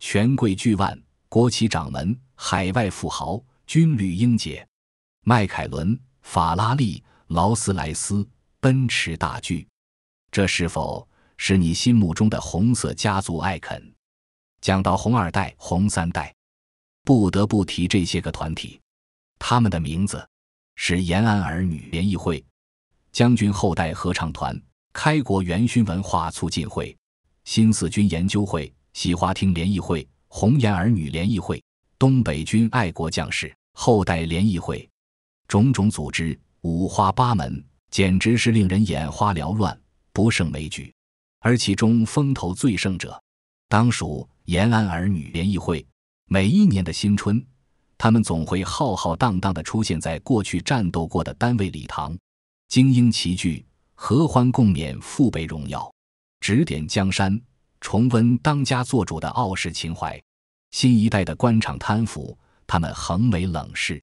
权贵巨万，国企掌门，海外富豪，军旅英杰，迈凯伦、法拉利、劳斯莱斯、奔驰大巨，这是否是你心目中的红色家族？艾肯，讲到红二代、红三代，不得不提这些个团体，他们的名字是延安儿女联谊会、将军后代合唱团、开国元勋文化促进会、新四军研究会。西花厅联谊会、红颜儿女联谊会、东北军爱国将士后代联谊会，种种组织五花八门，简直是令人眼花缭乱，不胜枚举。而其中风头最盛者，当属延安儿女联谊会。每一年的新春，他们总会浩浩荡荡地出现在过去战斗过的单位礼堂，精英齐聚，合欢共勉父辈荣耀，指点江山。重温当家作主的傲世情怀，新一代的官场贪腐，他们横眉冷视；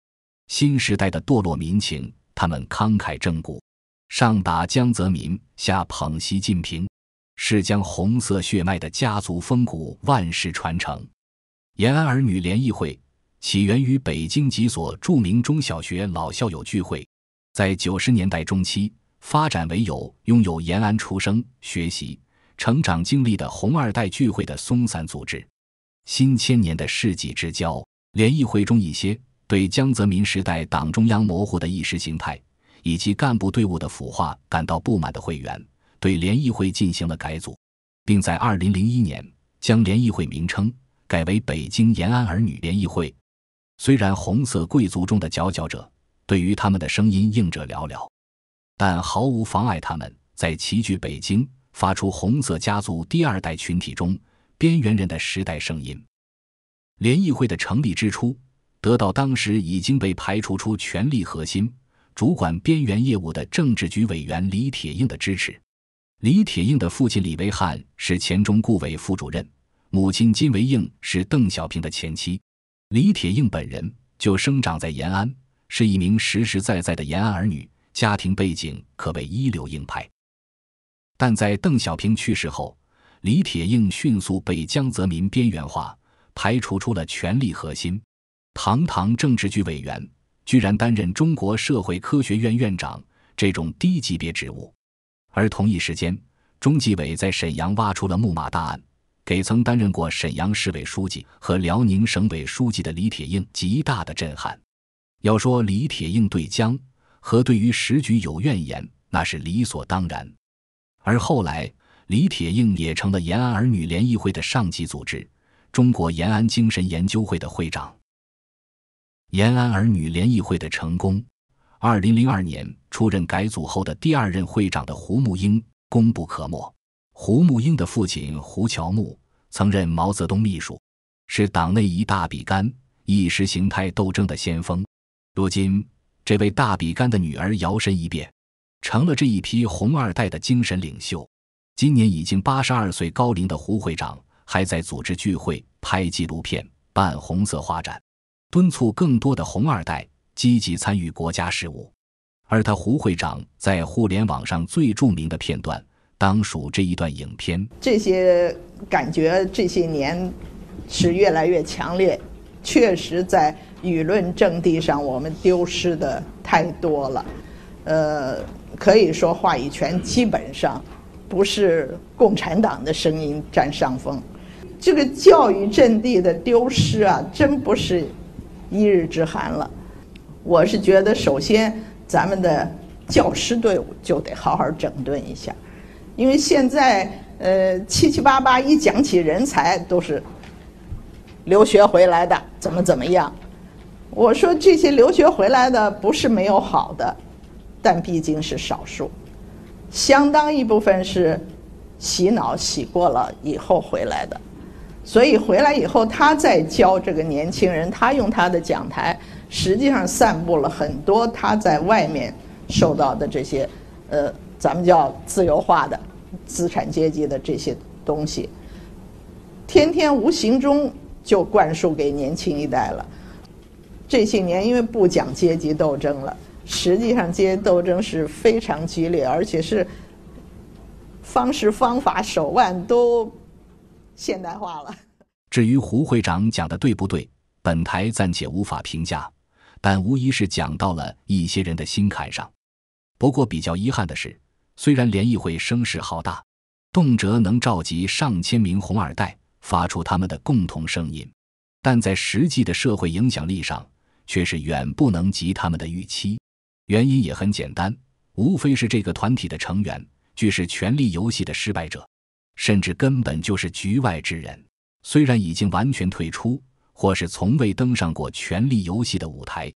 新时代的堕落民情，他们慷慨正骨。上打江泽民，下捧习近平，是将红色血脉的家族风骨万世传承。延安儿女联谊会起源于北京几所著名中小学老校友聚会，在九十年代中期发展为有拥有延安出生学习。成长经历的红二代聚会的松散组织，新千年的世纪之交，联谊会中一些对江泽民时代党中央模糊的意识形态以及干部队伍的腐化感到不满的会员，对联谊会进行了改组，并在2001年将联谊会名称改为北京延安儿女联谊会。虽然红色贵族中的佼佼者对于他们的声音应者寥寥，但毫无妨碍他们在齐聚北京。发出红色家族第二代群体中边缘人的时代声音。联谊会的成立之初，得到当时已经被排除出权力核心、主管边缘业务的政治局委员李铁映的支持。李铁映的父亲李维汉是前中顾委副主任，母亲金维映是邓小平的前妻。李铁映本人就生长在延安，是一名实实在在的延安儿女，家庭背景可谓一流硬派。但在邓小平去世后，李铁映迅速被江泽民边缘化，排除出了权力核心。堂堂政治局委员，居然担任中国社会科学院院长这种低级别职务。而同一时间，中纪委在沈阳挖出了木马大案，给曾担任过沈阳市委书记和辽宁省委书记的李铁映极大的震撼。要说李铁映对江和对于时局有怨言，那是理所当然。而后来，李铁映也成了延安儿女联谊会的上级组织——中国延安精神研究会的会长。延安儿女联谊会的成功，二零零二年出任改组后的第二任会长的胡慕英功不可没。胡慕英的父亲胡乔木曾任毛泽东秘书，是党内一大笔干，意识形态斗争的先锋。如今，这位大笔干的女儿摇身一变。成了这一批红二代的精神领袖。今年已经八十二岁高龄的胡会长，还在组织聚会、拍纪录片、办红色画展，敦促更多的红二代积极参与国家事务。而他胡会长在互联网上最著名的片段，当属这一段影片。这些感觉这些年是越来越强烈，确实在舆论阵地上，我们丢失的太多了。呃，可以说话语权基本上不是共产党的声音占上风。这个教育阵地的丢失啊，真不是一日之寒了。我是觉得，首先咱们的教师队伍就得好好整顿一下，因为现在呃七七八八一讲起人才，都是留学回来的，怎么怎么样。我说这些留学回来的，不是没有好的。但毕竟是少数，相当一部分是洗脑洗过了以后回来的，所以回来以后，他再教这个年轻人，他用他的讲台，实际上散布了很多他在外面受到的这些，呃，咱们叫自由化的资产阶级的这些东西，天天无形中就灌输给年轻一代了。这些年因为不讲阶级斗争了。实际上，这些斗争是非常激烈，而且是方式、方法、手腕都现代化了。至于胡会长讲的对不对，本台暂且无法评价，但无疑是讲到了一些人的心坎上。不过，比较遗憾的是，虽然联谊会声势浩大，动辄能召集上千名红二代，发出他们的共同声音，但在实际的社会影响力上，却是远不能及他们的预期。原因也很简单，无非是这个团体的成员俱是《权力游戏》的失败者，甚至根本就是局外之人。虽然已经完全退出，或是从未登上过《权力游戏》的舞台，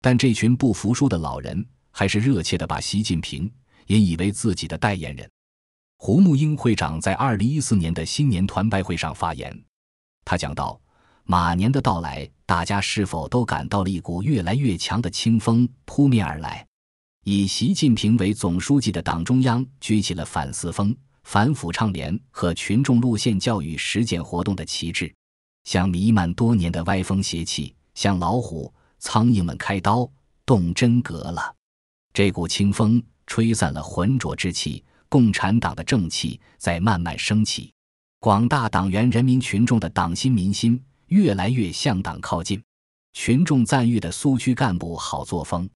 但这群不服输的老人还是热切地把习近平引以为自己的代言人。胡慕英会长在二零一四年的新年团拜会上发言，他讲到。马年的到来，大家是否都感到了一股越来越强的清风扑面而来？以习近平为总书记的党中央举起了反四风、反腐倡廉和群众路线教育实践活动的旗帜，像弥漫多年的歪风邪气、向老虎、苍蝇们开刀，动真格了。这股清风吹散了浑浊之气，共产党的正气在慢慢升起，广大党员、人民群众的党心民心。越来越向党靠近，群众赞誉的苏区干部好作风，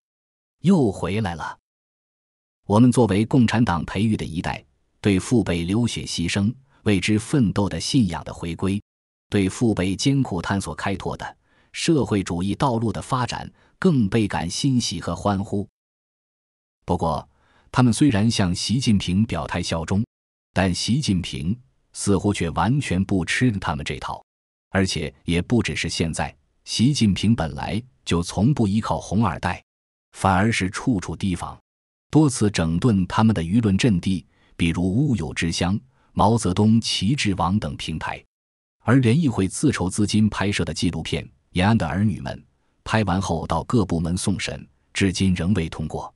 又回来了。我们作为共产党培育的一代，对父辈流血牺牲、为之奋斗的信仰的回归，对父辈艰苦探索开拓的社会主义道路的发展，更倍感欣喜和欢呼。不过，他们虽然向习近平表态效忠，但习近平似乎却完全不吃他们这套。而且也不只是现在，习近平本来就从不依靠红二代，反而是处处提防，多次整顿他们的舆论阵地，比如乌有之乡、毛泽东旗帜网等平台。而联谊会自筹资金拍摄的纪录片《延安的儿女们》，拍完后到各部门送审，至今仍未通过。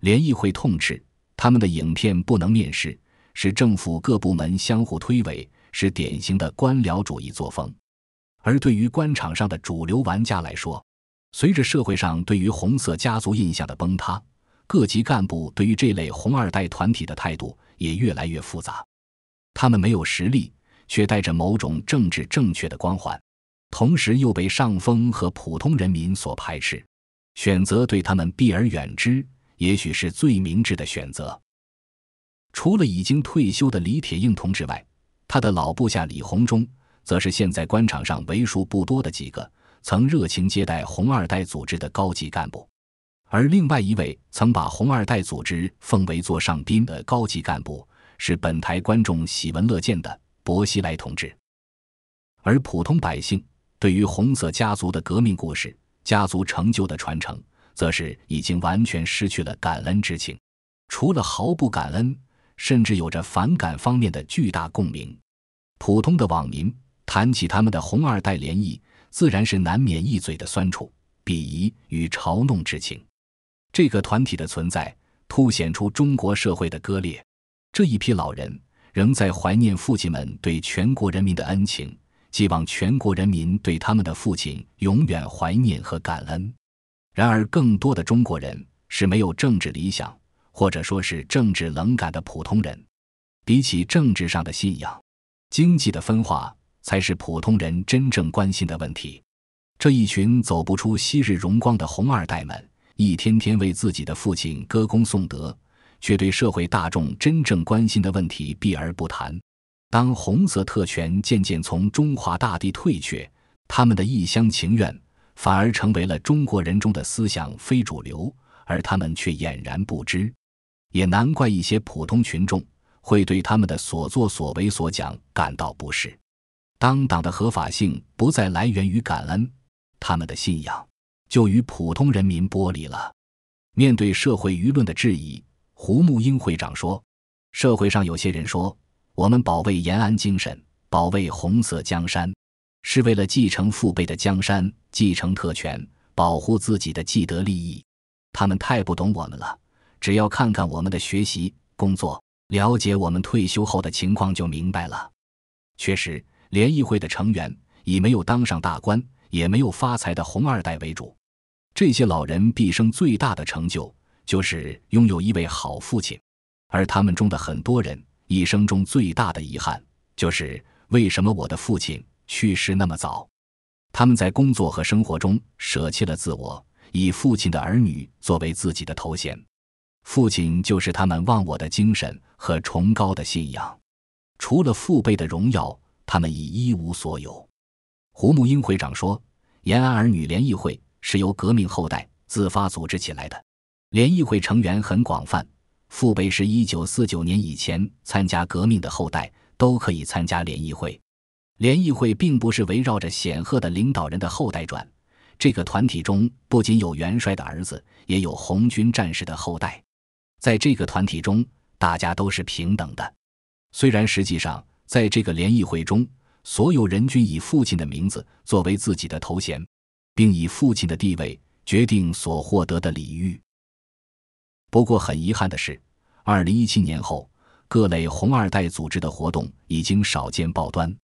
联谊会痛斥他们的影片不能面世，是政府各部门相互推诿，是典型的官僚主义作风。而对于官场上的主流玩家来说，随着社会上对于红色家族印象的崩塌，各级干部对于这类红二代团体的态度也越来越复杂。他们没有实力，却带着某种政治正确的光环，同时又被上峰和普通人民所排斥，选择对他们避而远之，也许是最明智的选择。除了已经退休的李铁映同志外，他的老部下李鸿忠。则是现在官场上为数不多的几个曾热情接待红二代组织的高级干部，而另外一位曾把红二代组织奉为座上宾的高级干部，是本台观众喜闻乐见的薄熙来同志。而普通百姓对于红色家族的革命故事、家族成就的传承，则是已经完全失去了感恩之情，除了毫不感恩，甚至有着反感方面的巨大共鸣。普通的网民。谈起他们的“红二代”联谊，自然是难免一嘴的酸楚、鄙夷与嘲弄之情。这个团体的存在，凸显出中国社会的割裂。这一批老人仍在怀念父亲们对全国人民的恩情，寄望全国人民对他们的父亲永远怀念和感恩。然而，更多的中国人是没有政治理想，或者说，是政治冷感的普通人。比起政治上的信仰，经济的分化。才是普通人真正关心的问题。这一群走不出昔日荣光的红二代们，一天天为自己的父亲歌功颂德，却对社会大众真正关心的问题避而不谈。当红色特权渐渐从中华大地退却，他们的一厢情愿反而成为了中国人中的思想非主流，而他们却俨然不知。也难怪一些普通群众会对他们的所作所为所讲感到不适。当党的合法性不再来源于感恩，他们的信仰就与普通人民剥离了。面对社会舆论的质疑，胡慕英会长说：“社会上有些人说，我们保卫延安精神、保卫红色江山，是为了继承父辈的江山、继承特权、保护自己的既得利益。他们太不懂我们了。只要看看我们的学习、工作，了解我们退休后的情况，就明白了。确实。”联谊会的成员以没有当上大官、也没有发财的“红二代”为主，这些老人毕生最大的成就就是拥有一位好父亲，而他们中的很多人一生中最大的遗憾就是为什么我的父亲去世那么早。他们在工作和生活中舍弃了自我，以父亲的儿女作为自己的头衔，父亲就是他们忘我的精神和崇高的信仰。除了父辈的荣耀。他们已一无所有。胡木英会长说：“延安儿女联谊会是由革命后代自发组织起来的，联谊会成员很广泛，父辈是一九四九年以前参加革命的后代都可以参加联谊会。联谊会并不是围绕着显赫的领导人的后代转，这个团体中不仅有元帅的儿子，也有红军战士的后代，在这个团体中，大家都是平等的。虽然实际上。”在这个联谊会中，所有人均以父亲的名字作为自己的头衔，并以父亲的地位决定所获得的礼遇。不过，很遗憾的是，二零一七年后，各类红二代组织的活动已经少见报端，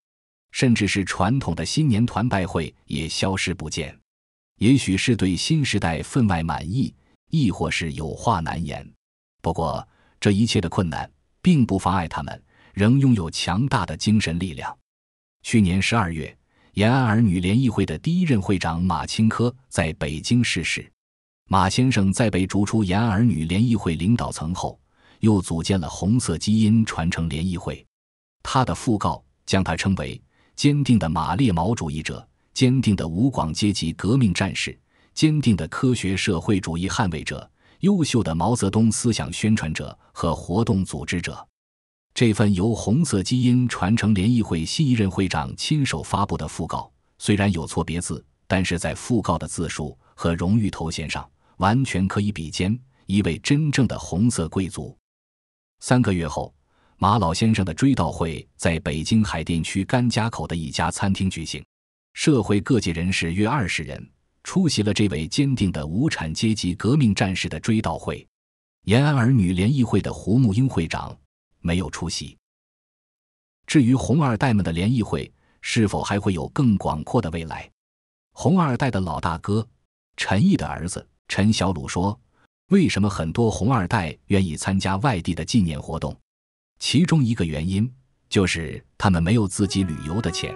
甚至是传统的新年团拜会也消失不见。也许是对新时代分外满意，亦或是有话难言。不过，这一切的困难并不妨碍他们。仍拥有强大的精神力量。去年十二月，延安儿女联谊会的第一任会长马清科在北京逝世。马先生在被逐出延安儿女联谊会领导层后，又组建了红色基因传承联谊会。他的讣告将他称为坚定的马列毛主义者，坚定的无广阶级革命战士，坚定的科学社会主义捍卫者，优秀的毛泽东思想宣传者和活动组织者。这份由红色基因传承联谊会新一任会长亲手发布的讣告，虽然有错别字，但是在讣告的字数和荣誉头衔上，完全可以比肩一位真正的红色贵族。三个月后，马老先生的追悼会在北京海淀区甘家口的一家餐厅举行，社会各界人士约二十人出席了这位坚定的无产阶级革命战士的追悼会。延安儿女联谊会的胡木英会长。没有出席。至于红二代们的联谊会是否还会有更广阔的未来，红二代的老大哥陈毅的儿子陈小鲁说：“为什么很多红二代愿意参加外地的纪念活动？其中一个原因就是他们没有自己旅游的钱。”